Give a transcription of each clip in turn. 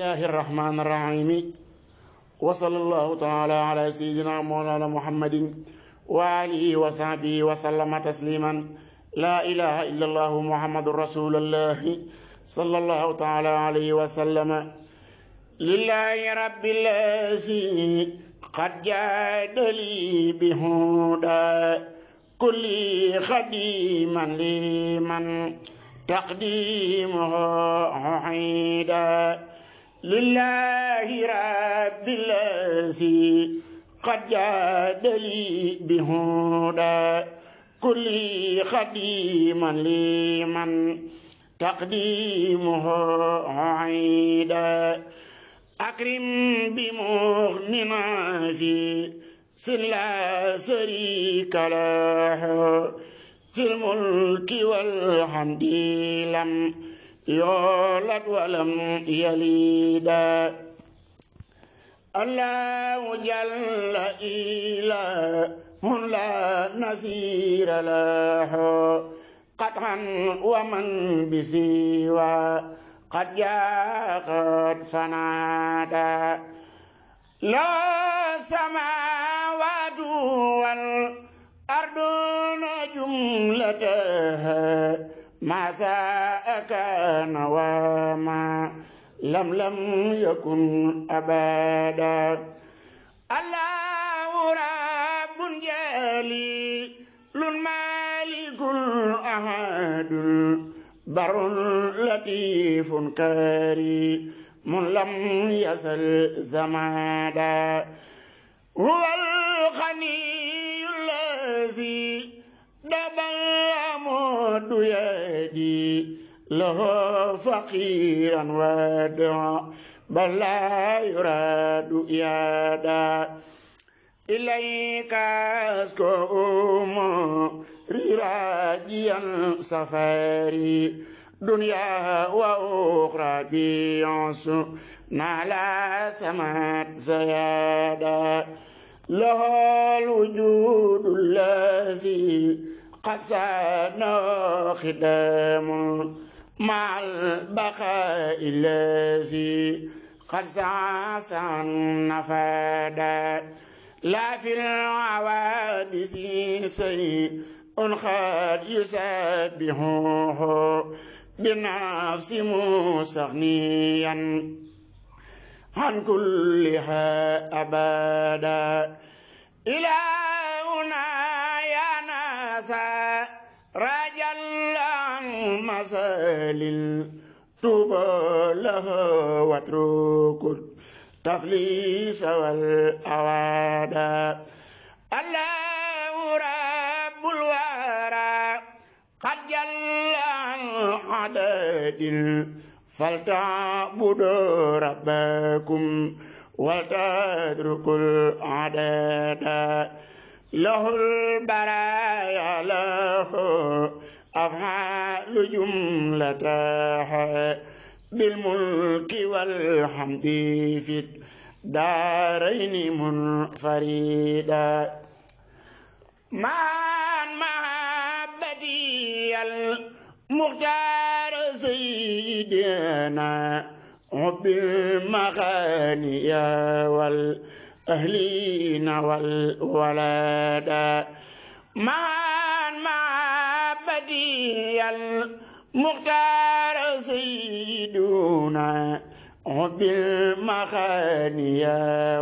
الله الرحمن الرحيم وصلى الله تعالى على سيدنا مولانا محمد وآله وصحبه وسلم تسليما لا إله إلا الله محمد رسول الله صلى الله تعالى عليه وسلم لله رب الذي قد جاد لي بهدى كل خديما لمن تقديمه حيدا لله رب الذي قد جاد لي بهدى كل خديما لمن تقديمه عيدا أكرم بمغننا في سن لا له في الملك والحمد لم يولد ولم يلد الله جل إله لا نظير له قطعا ومن بسوى قد جاء قد فنادى لا سماوات والأرض جملتها ما ساء كان وما لم لم يكن أبدا الله رب جليل مالك أحد بر لطيف كريم لم يزل زمادا هو الغني الذي دبل مود يدي له فقيرا وادعا بل لا يراد إيادا إليك أسكوم رراجيا سفاري دنيا وأخرى بيعس نالا سمات زيادا له الوجود الذي قسانا خدام مع البقاء الذي قد سعسع نفادا لا في العوادث شيء قد يسبحه بالنفس مستغنيا عن كلها أبدا إلى مسالل طوبى لها واترك التثليث والأوادى الله رب الورى قد جل عن حداد فلتعبد ربكم ولتتركوا العداد له البرايا له أفعال جملة بالملك والحمد في الدارين منفردا مع بدي المختار سيدنا حب المغاني والأهلين والولادا مع المختار سيدنا المخانية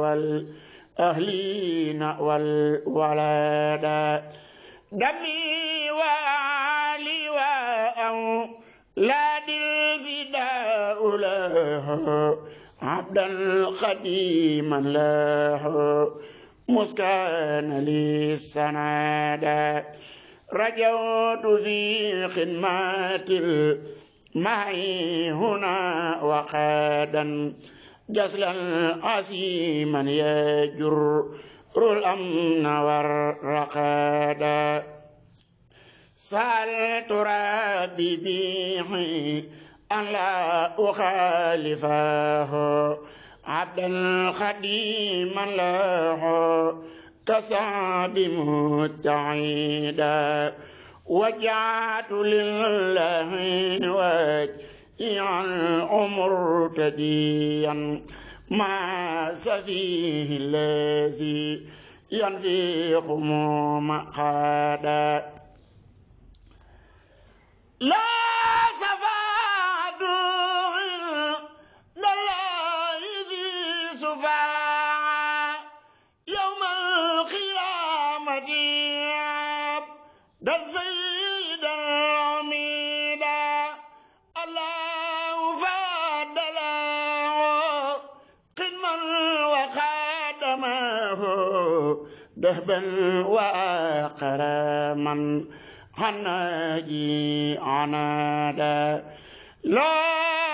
والأهلين والولادة دمي وآلي وأولاد الفداء له عبدا قديما له مسكن للسنادة رجوت في خدمات المعي هنا وقادا جسلا عظيما يجر الأمن والرقادا سألت ربي بيحي أن لا أخالفه عبدا خديما له كسعد متعيدا وجعت لله وجيعا العمر تديا ما سفيه الذي خموم مقادا من وكراما حناجي عنادا لا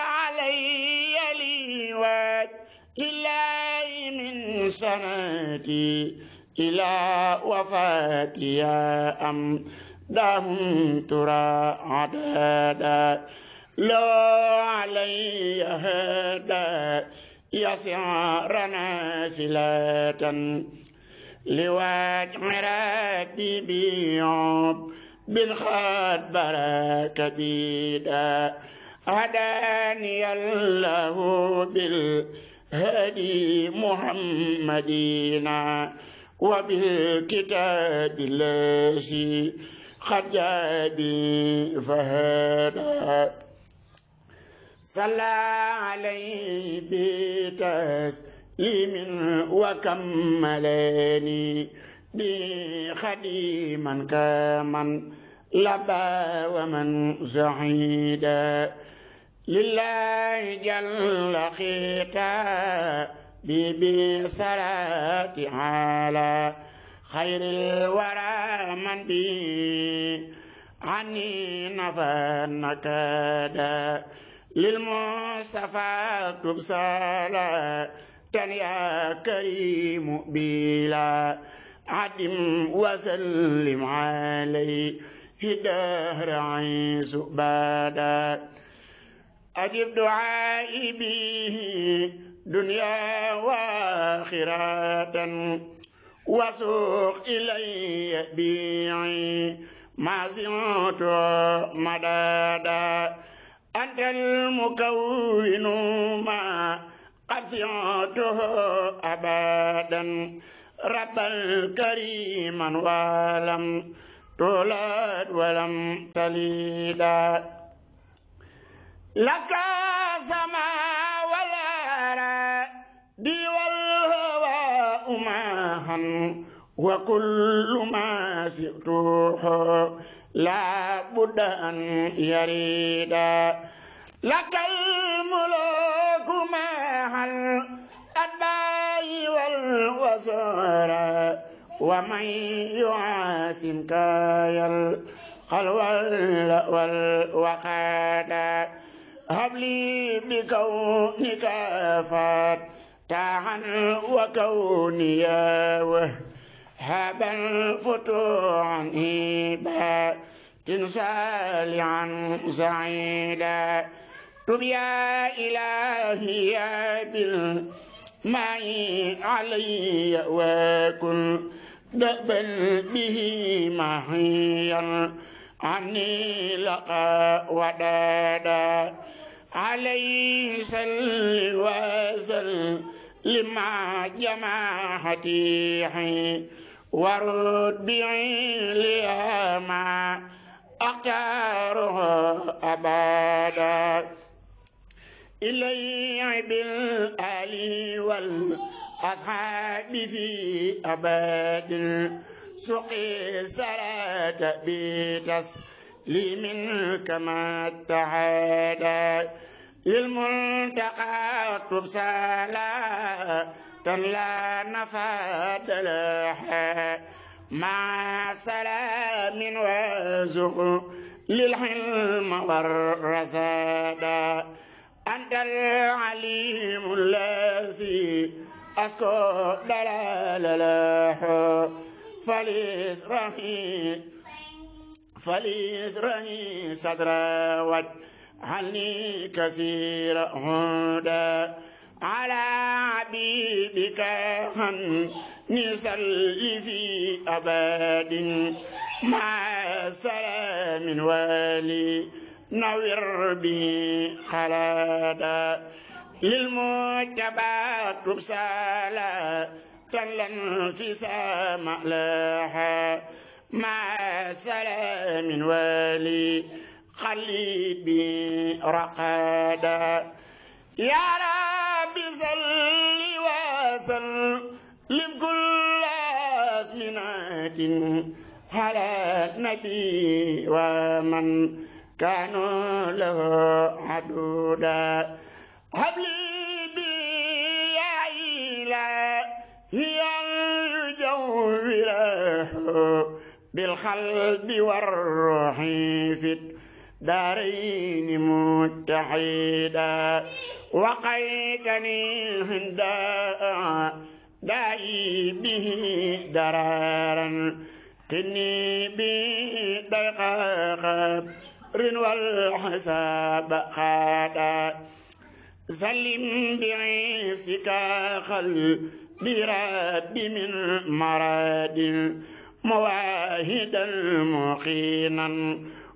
علي لي إلهي من سنتي إلى وفاتي أم دهم ترى عدادا لا علي هذا يا سعرنا رنافلة لواك مراك بيوب بالخات بركة بيدا هداني الله بالهدي محمدين وبالكتاب الذي قد جادي صلى عليه بتسليم لمن وكملاني بي خديما كمن لبى ومن سعيدا لله جل خيطا بي صلاة على خير الورى من بي عني نفى النكادا للمصطفى تبصالا جئتني يا كريم بلا عدم وسلم عليه دهر عيس بادا أجب دعائي به دنيا وآخرة وسوق إلي بيعي ما زلت مدادا أنت المكون ما وزعته أبدا ربا كريما ولم تولد ولم تلد لك سما ولا دي والهوى أماها وكل ما شئته لا بد أن يريد لك الملك نصارى ومن يعاسم كايل خلوال والوقادا هب لي بكونك فات تاعا وكوني وهبا فتوعا هيبا تنسالي عن سعيدا تب يا إلهي يا بالله معي علي واكن دأبا به معيا عني لقى ودادا علي سل وسل لما جماحتي ورد بعليا ما أقاره أبدا إلي بالآل والأصحاب في أباد سقي سراك بتسليم كما اتحادا للملتقى اطلب صلاة لا نفاد لها مع سلام وزغ للحلم والرسادا أنت العليم الذي أسكت دلاله فليسره صدر صدرا عني كثير هدى على عبيدك هم نصلي في أبد ما سلام والي نوير بي خلادا للمجتبى تبسالا تلا انفسام لها مع سلام والي قلبي رقادا يا رب صل وسلم لكل اسمنات على نبي ومن كانوا له عدودا بي يا بيعيلا هي له بالقلب والروح في الدارين متحدا وقيتني هنداء دعي به درارا قني بي دقاقا والحساب خاطا سلم بعيسك خل رب من مراد مواهدا مخينا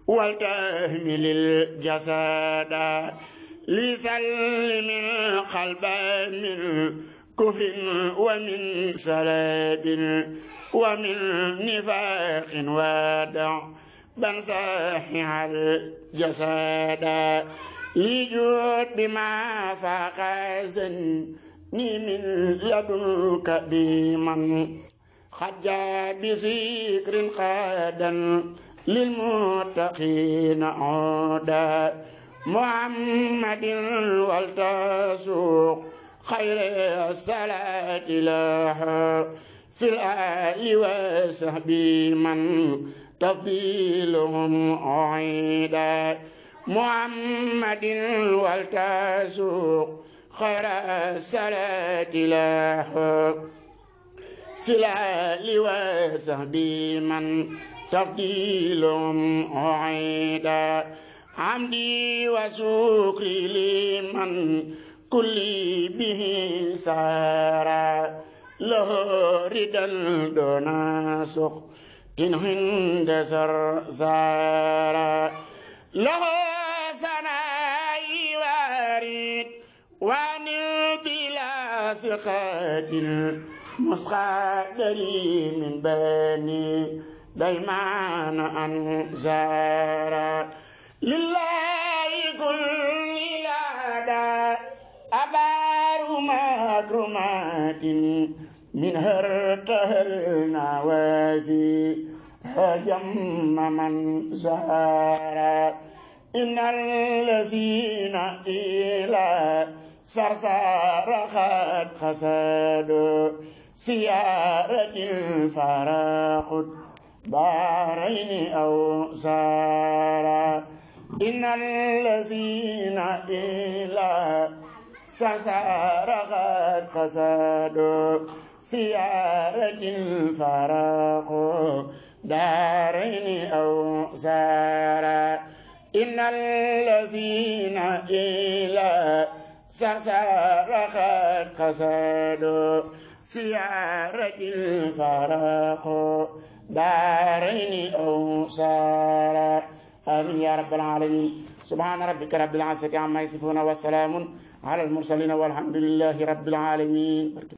والتهمل الجسد لسلم القلب من كفر ومن سلاب ومن نفاق وادع مساحها الجسد لجود ما فقازن من لدنك بمن خجى بذكر قادا للمتقين عودا محمد والتسوق خير الصلاة لها في الآل وصحبه من تفضيلهم أعيدا محمد والتاسوق خير الصلاة لا في الآل وسهبي من تفضيلهم أعيدا حمدي وسوقي لمن كل به سارا له ردا دون سخط إن هند سرسارا له سنائي وارد وعن بلا سخاد المسخادري من بني ديمان أنزارا لله كل لادا أبار مكرمات من منها ارتهلنا هجم من زهارا إن الذين إلى سرسار قد خسدوا سيارة فراخ بارين أو سارا إن الذين إلى سرسار قد خسدوا سيارة فراق دارين أو سارا إن الذين إلى سرسار قد قصدوا سيارة فراق دارين أو سارا آمين يا رب العالمين سبحان ربك رب العزة عما يصفون وسلام على المرسلين والحمد لله رب العالمين